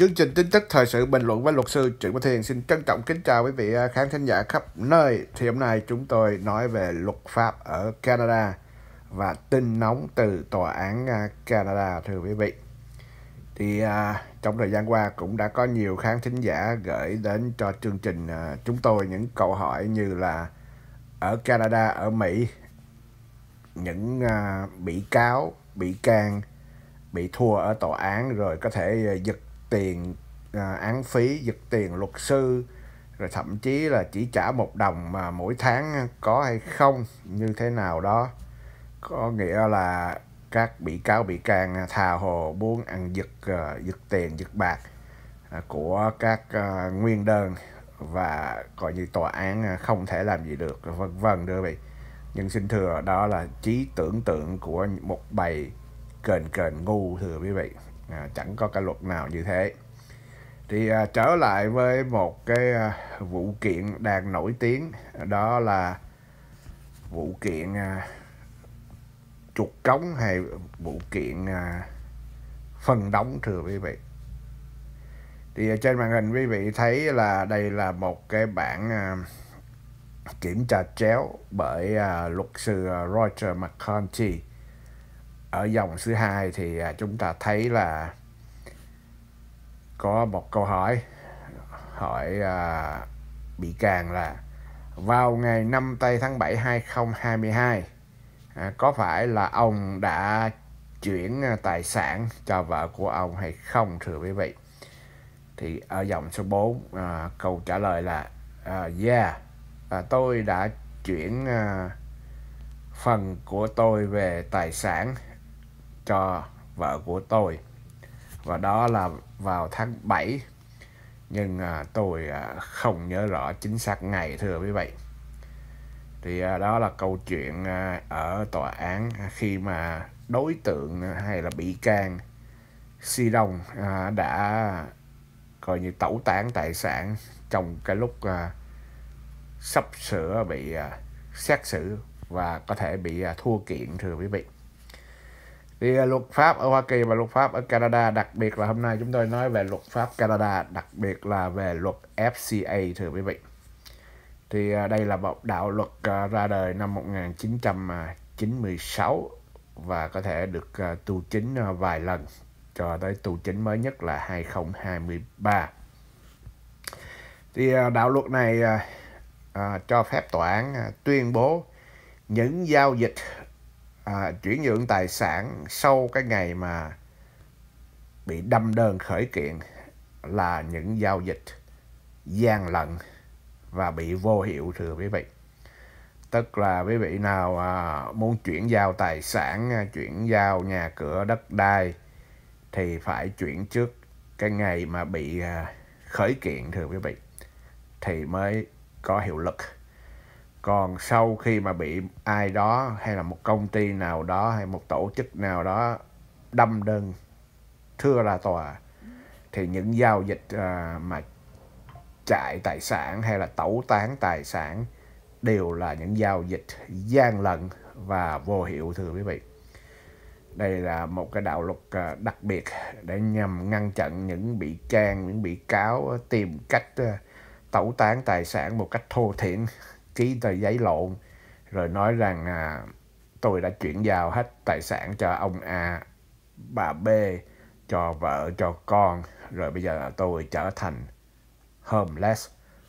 Chương trình tin tức thời sự bình luận với luật sư Trịnh Quốc Thiền xin trân trọng kính chào quý vị à, khán thính giả khắp nơi. Thì hôm nay chúng tôi nói về luật pháp ở Canada và tin nóng từ tòa án à, Canada thưa quý vị. Thì à, trong thời gian qua cũng đã có nhiều khán thính giả gửi đến cho chương trình à, chúng tôi những câu hỏi như là ở Canada, ở Mỹ những à, bị cáo, bị can bị thua ở tòa án rồi có thể à, giật tiền à, án phí giật tiền luật sư rồi thậm chí là chỉ trả một đồng mà mỗi tháng có hay không như thế nào đó có nghĩa là các bị cáo bị can thà hồ buôn ăn giật à, giật tiền giật bạc à, của các à, nguyên đơn và coi như tòa án không thể làm gì được vân vân thưa vị nhưng xin thưa đó là trí tưởng tượng của một bầy kền kền ngu thưa quý vị à, chẳng có cái luật nào như thế thì à, trở lại với một cái à, vụ kiện đang nổi tiếng đó là vụ kiện à, chuột cống hay vụ kiện à, phần đóng thưa quý vị thì à, trên màn hình quý vị thấy là đây là một cái bản à, kiểm tra chéo bởi à, luật sư à, Roger McCarthy ở dòng thứ hai thì à, chúng ta thấy là có một câu hỏi hỏi à, bị can là vào ngày 5 tây tháng 7 2022 à, có phải là ông đã chuyển à, tài sản cho vợ của ông hay không thưa quý vị thì ở dòng số 4 à, câu trả lời là à, yeah à, tôi đã chuyển à, phần của tôi về tài sản cho vợ của tôi và đó là vào tháng 7 nhưng à, tôi à, không nhớ rõ chính xác ngày thưa quý vị thì à, đó là câu chuyện à, ở tòa án à, khi mà đối tượng à, hay là bị can Si Đông à, đã coi như tẩu tán tài sản trong cái lúc à, sắp sửa bị à, xét xử và có thể bị à, thua kiện thưa quý vị thì à, luật pháp ở Hoa Kỳ và luật pháp ở Canada đặc biệt là hôm nay chúng tôi nói về luật pháp Canada đặc biệt là về luật FCA thưa quý vị thì à, đây là một đạo luật à, ra đời năm 1996 và có thể được tu chính vài lần cho tới tu chính mới nhất là 2023 thì đạo luật này cho phép tòa án tuyên bố những giao dịch à, chuyển nhượng tài sản sau cái ngày mà bị đâm đơn khởi kiện là những giao dịch gian lận và bị vô hiệu thưa quý vị tức là quý vị nào à, muốn chuyển giao tài sản à, chuyển giao nhà cửa đất đai thì phải chuyển trước cái ngày mà bị à, khởi kiện thưa quý vị thì mới có hiệu lực còn sau khi mà bị ai đó hay là một công ty nào đó hay một tổ chức nào đó đâm đơn thưa ra tòa thì những giao dịch à, mà chạy tài sản hay là tẩu tán tài sản đều là những giao dịch gian lận và vô hiệu thưa quý vị đây là một cái đạo luật à, đặc biệt để nhằm ngăn chặn những bị can những bị cáo tìm cách à, tẩu tán tài sản một cách thô thiển ký tờ giấy lộn rồi nói rằng à, tôi đã chuyển giao hết tài sản cho ông A, bà B, cho vợ, cho con. Rồi bây giờ tôi trở thành homeless,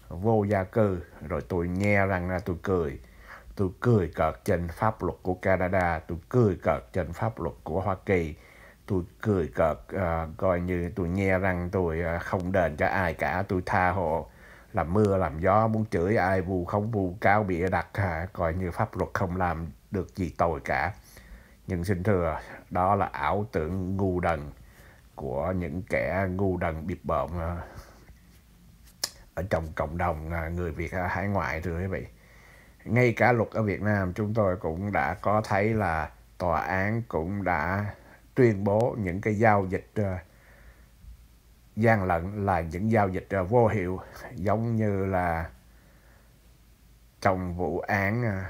vô gia cư. Rồi tôi nghe rằng là tôi cười. Tôi cười cợt trên pháp luật của Canada, tôi cười cợt trên pháp luật của Hoa Kỳ. Tôi cười cợt, uh, coi như tôi nghe rằng tôi uh, không đền cho ai cả, tôi tha hồ làm mưa làm gió muốn chửi ai vu không vu cáo bịa đặt à, coi như pháp luật không làm được gì tội cả nhưng xin thưa đó là ảo tưởng ngu đần của những kẻ ngu đần bịp bợm à, ở trong cộng đồng à, người Việt ở hải ngoại thưa quý vị. Ngay cả luật ở Việt Nam chúng tôi cũng đã có thấy là tòa án cũng đã tuyên bố những cái giao dịch à, gian lận là những giao dịch ờ, vô hiệu giống như là trong vụ án ờ,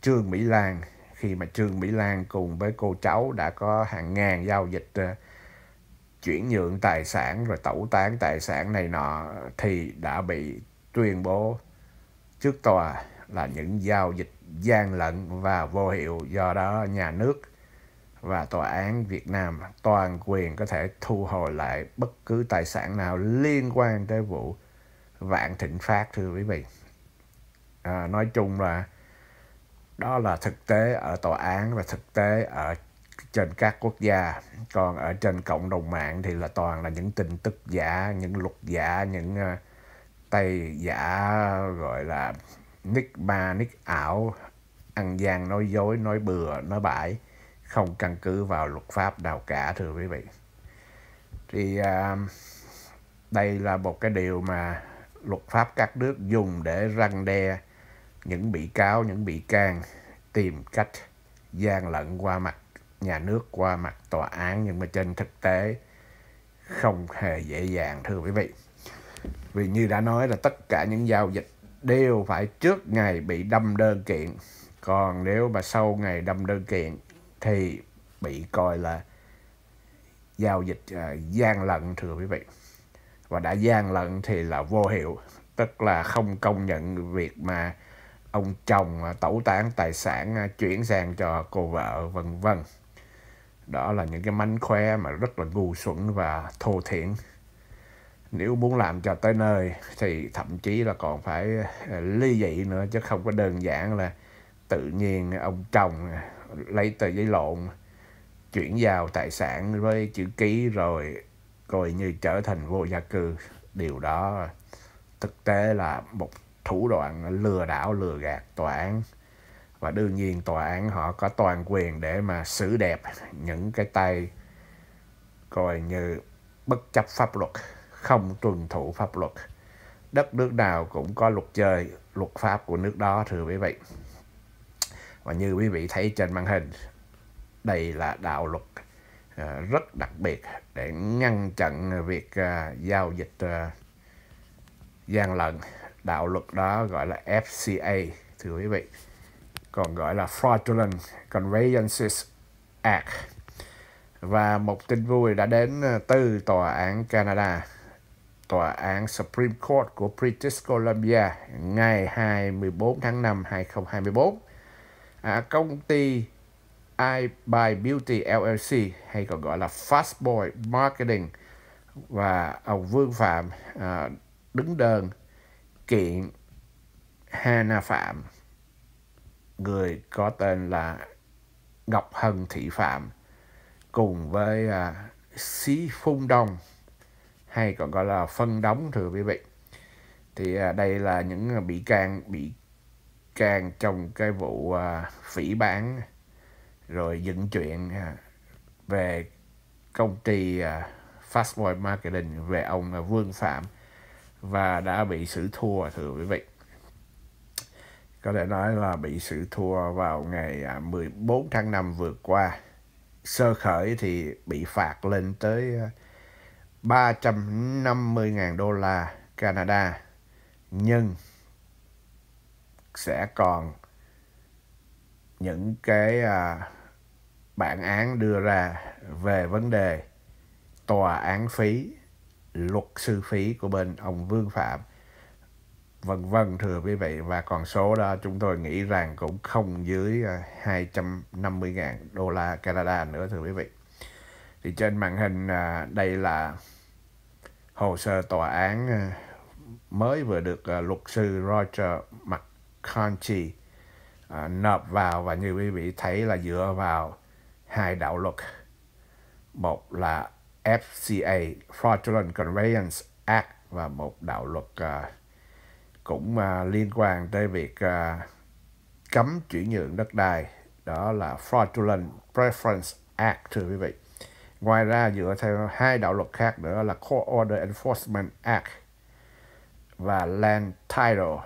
Trương Mỹ Lan khi mà Trương Mỹ Lan cùng với cô cháu đã có hàng ngàn giao dịch ờ, chuyển nhượng tài sản rồi tẩu tán tài sản này nọ thì đã bị tuyên bố trước tòa là những giao dịch gian lận và vô hiệu do đó nhà nước và tòa án Việt Nam toàn quyền có thể thu hồi lại bất cứ tài sản nào liên quan tới vụ vạn thịnh phát thưa quý vị à, nói chung là đó là thực tế ở tòa án và thực tế ở trên các quốc gia còn ở trên cộng đồng mạng thì là toàn là những tin tức giả những luật giả những uh, tay giả gọi là nick ba nick ảo ăn gian nói dối nói bừa nói bãi không căn cứ vào luật pháp nào cả thưa quý vị thì à, đây là một cái điều mà luật pháp các nước dùng để răng đe những bị cáo những bị can tìm cách gian lận qua mặt nhà nước qua mặt tòa án nhưng mà trên thực tế không hề dễ dàng thưa quý vị vì như đã nói là tất cả những giao dịch đều phải trước ngày bị đâm đơn kiện còn nếu mà sau ngày đâm đơn kiện thì bị coi là giao dịch uh, gian lận thưa quý vị và đã gian lận thì là vô hiệu tức là không công nhận việc mà ông chồng à, tẩu tán tài sản à, chuyển sang cho cô vợ vân vân đó là những cái mánh khóe mà rất là ngu xuẩn và thô thiển nếu muốn làm cho tới nơi thì thậm chí là còn phải ly dị nữa chứ không có đơn giản là tự nhiên ông chồng lấy tờ giấy lộn chuyển vào tài sản với chữ ký rồi coi như trở thành vô gia cư điều đó thực tế là một thủ đoạn lừa đảo lừa gạt tòa án và đương nhiên tòa án họ có toàn quyền để mà xử đẹp những cái tay coi như bất chấp pháp luật không tuân thủ pháp luật đất nước nào cũng có luật chơi luật pháp của nước đó thưa quý vị và như quý vị thấy trên màn hình đây là đạo luật à, rất đặc biệt để ngăn chặn việc à, giao dịch à, gian lận đạo luật đó gọi là FCA thưa quý vị còn gọi là Fraudulent Conveyances Act và một tin vui đã đến từ Tòa án Canada Tòa án Supreme Court của British Columbia ngày 24 tháng 5 2024 à, công ty I by Beauty LLC hay còn gọi là Fastboy Marketing và ông Vương Phạm à, đứng đơn kiện Hana Phạm người có tên là Ngọc Hân Thị Phạm cùng với à, Xí Phung Đông hay còn gọi là phân đóng thưa quý vị thì à, đây là những à, bị can bị can trong cái vụ à, phỉ bán rồi dựng chuyện à, về công ty à, Fastboy Marketing về ông à, Vương Phạm và đã bị xử thua thưa quý vị có thể nói là bị xử thua vào ngày 14 à, tháng 5 vừa qua sơ khởi thì bị phạt lên tới 350.000 à, đô la Canada nhưng sẽ còn những cái à, bản án đưa ra về vấn đề tòa án phí luật sư phí của bên ông Vương Phạm vân vân thưa quý vị và còn số đó chúng tôi nghĩ rằng cũng không dưới 250.000 à, đô la Canada nữa thưa quý vị thì trên màn hình à, đây là hồ sơ tòa án mới vừa được luật sư Roger Mc Conti à, nộp vào và như quý vị thấy là dựa vào hai đạo luật. Một là FCA, Fraudulent Conveyance Act và một đạo luật à, cũng à, liên quan tới việc à, cấm chuyển nhượng đất đai, đó là Fraudulent Preference Act thưa quý vị. Ngoài ra dựa theo hai đạo luật khác nữa là Court Order Enforcement Act và Land Title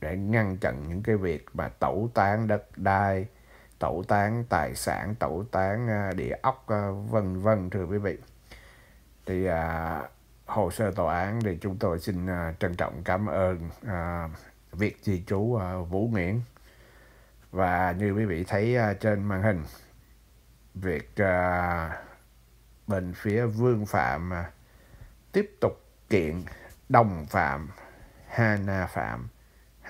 để ngăn chặn những cái việc mà tẩu tán đất đai, tẩu tán tài sản, tẩu tán à, địa ốc à, vân vân thưa quý vị. Thì à, hồ sơ tòa án thì chúng tôi xin à, trân trọng cảm ơn à, việc di chú à, Vũ Nguyễn và như quý vị thấy à, trên màn hình việc à, bên phía Vương Phạm à, tiếp tục kiện đồng phạm Hana Phạm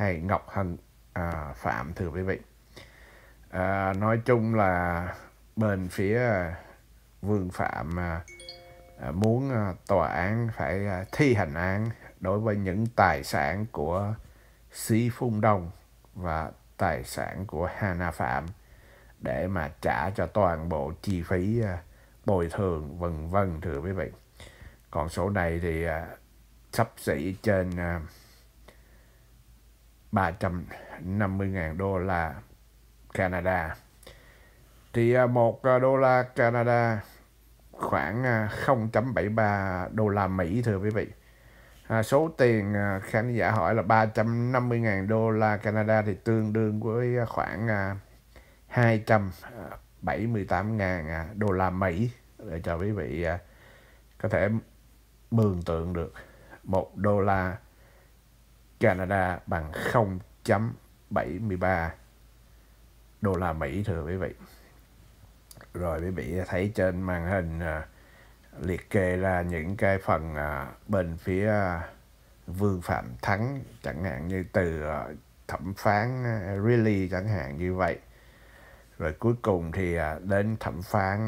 hay Ngọc Hân à, Phạm thưa quý vị à, nói chung là bên phía à, Vương Phạm à, à muốn à, tòa án phải thi hành án đối với những tài sản của Sĩ Phung Đông và tài sản của Hana Phạm để mà trả cho toàn bộ chi phí bồi thường vân vân thưa quý vị. Còn số này thì sắp xỉ trên 350.000 đô la Canada. Thì à, một à, đô la Canada khoảng 0.73 à, đô la Mỹ thưa quý vị. À, số tiền khán giả hỏi là 350.000 đô la Canada thì tương đương với khoảng 278.000 đô la Mỹ để cho quý vị có thể mường tượng được một đô la Canada bằng 0.73 đô la Mỹ thưa quý vị. Rồi quý vị thấy trên màn hình à, liệt kê ra những cái phần à, bên phía à, Vương Phạm Thắng chẳng hạn như từ à, thẩm phán à, Really chẳng hạn như vậy. Rồi cuối cùng thì à, đến thẩm phán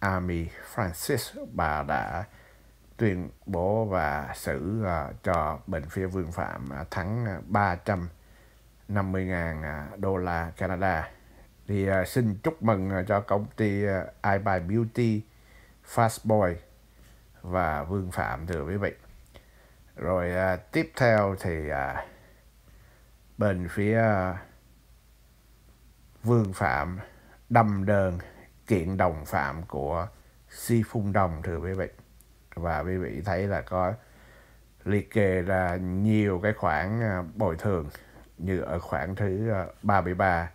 Amy Francis bà đã tuyên bố và xử ờ, cho bên phía Vương Phạm ờ, thắng 350.000 ờ, đô la Canada. Thì xin chúc mừng cho công ty iBuy Beauty, Fastboy và Vương Phạm thưa quý vị. Rồi tiếp theo thì bên phía Vương Phạm đâm đơn kiện đồng phạm của Si Phung Đồng thưa quý vị và quý vị thấy là có liệt kê ra nhiều cái khoản à, bồi thường như ở khoản thứ 33 à,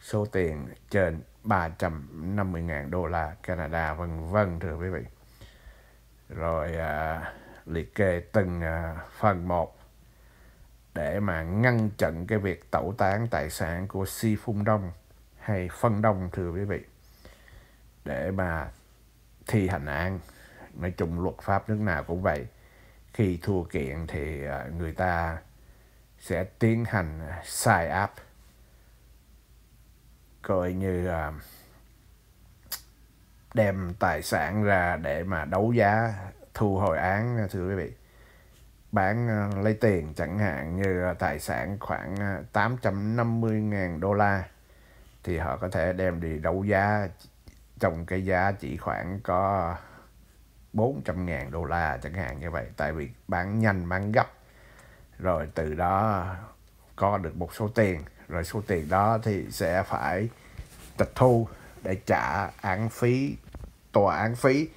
số tiền trên 350.000 đô la Canada vân vân thưa quý vị rồi à, liệt kê từng à, phần một để mà ngăn chặn cái việc tẩu tán tài sản của si phun đông hay phân đông thưa quý vị để mà thi hành án nói chung luật pháp nước nào cũng vậy khi thua kiện thì à, người ta sẽ tiến hành à, sai áp coi như à, đem tài sản ra để mà đấu giá thu hồi án thưa quý vị bán lấy tiền chẳng hạn như tài sản khoảng 850.000 đô la thì họ có thể đem đi đấu giá trong cái giá chỉ khoảng có 400 ngàn đô la chẳng hạn như vậy tại vì bán nhanh bán gấp rồi từ đó có được một số tiền rồi số tiền đó thì sẽ phải tịch thu để trả án phí tòa án phí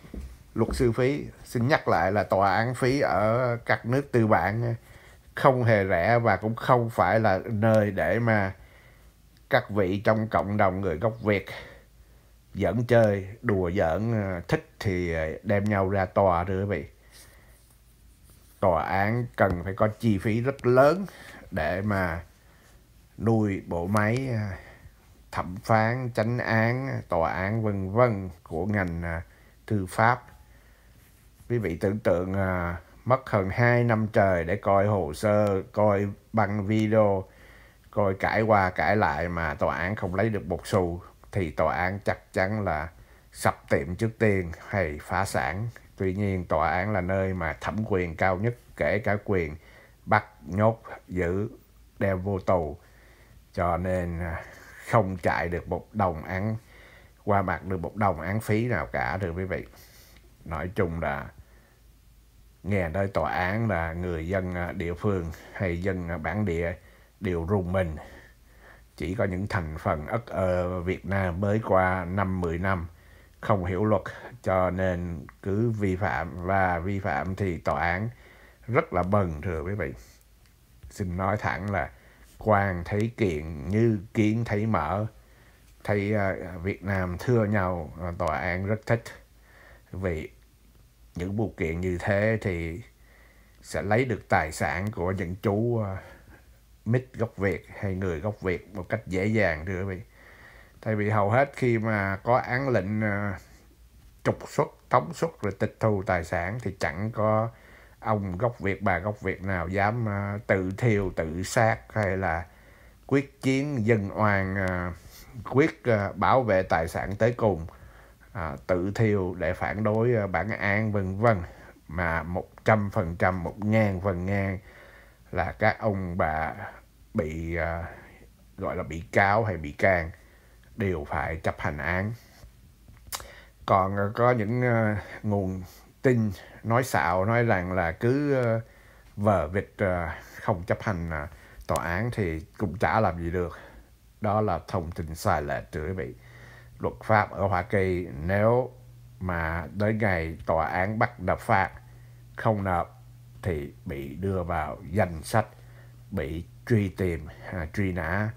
luật sư phí xin nhắc lại là tòa án phí ở các nước tư bản không hề rẻ và cũng không phải là nơi để mà các vị trong cộng đồng người gốc việt giỡn chơi đùa giỡn ờ, thích thì ờ, đem nhau ra tòa thưa quý vị tòa án cần phải có chi phí rất lớn để mà nuôi bộ máy ờ, thẩm phán chánh án tòa án vân vân của ngành thư pháp quý vị tưởng tượng mất hơn 2 năm trời để coi hồ sơ coi băng video coi cãi qua cãi lại mà tòa án không lấy được một xu thì tòa án chắc chắn là sập tiệm trước tiên hay phá sản. Tuy nhiên tòa án là nơi mà thẩm quyền cao nhất kể cả quyền bắt nhốt giữ đeo vô tù cho nên à, không chạy được một đồng án qua mặt được một đồng án phí nào cả thưa quý vị nói chung là nghe tới tòa án là người dân à, địa phương hay dân bản địa đều rùng mình chỉ có những thành phần ất ơ ờ, Việt Nam mới qua 5-10 năm không hiểu luật cho nên cứ vi phạm và vi phạm thì tòa án rất là bần thưa quý vị. Xin nói thẳng là quan thấy kiện như kiến thấy mở thấy ờ, Việt Nam thưa nhau ờ, tòa án rất thích vì những vụ kiện như thế thì sẽ lấy được tài sản của những chú mít gốc Việt hay người gốc Việt một cách dễ dàng thưa quý vị. Tại vì hầu hết khi mà có án lệnh ờ, trục xuất, tống xuất rồi tịch thu tài sản thì chẳng có ông gốc Việt, bà gốc Việt nào dám ờ, tự thiêu, tự sát hay là quyết chiến dân oan, ờ, quyết bảo vệ tài sản tới cùng, tự thiêu để phản đối bản án vân vân mà một trăm phần trăm một ngàn phần ngàn là các ông bà bị à, gọi là bị cáo hay bị can đều phải chấp hành án còn à, có những à, nguồn tin nói xạo nói rằng là cứ vờ vịt không chấp hành tòa án thì cũng chả làm gì được đó là thông tin sai lệch thưa quý vị luật pháp ở hoa kỳ nếu mà tới ngày tòa án bắt đập phạt không nộp thì bị đưa vào danh sách bị truy tìm, à, truy nã.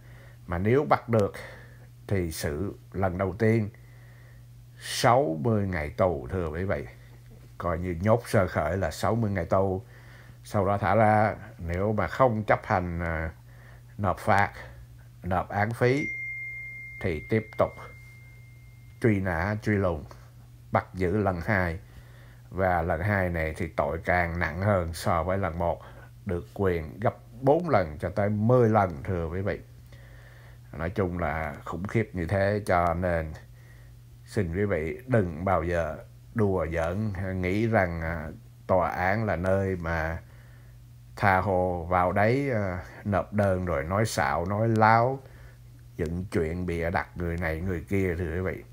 Mà nếu bắt được thì xử lần đầu tiên 60 ngày tù thưa quý vị. Coi như nhốt sơ khởi là 60 ngày tù. Sau đó thả ra nếu mà không chấp hành à, nộp phạt, nộp án phí thì tiếp tục truy nã, truy lùng, bắt giữ lần hai và lần hai này thì tội càng nặng hơn so với lần một được quyền gấp 4 lần cho tới 10 lần thưa quý vị nói chung là khủng khiếp như thế cho nên xin quý vị đừng bao giờ đùa giỡn nghĩ rằng à, tòa án là nơi mà tha hồ vào đấy à, nộp đơn rồi nói xạo nói láo dựng chuyện bịa đặt người này người kia thưa quý vị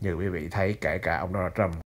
như quý vị thấy kể cả ông Donald Trump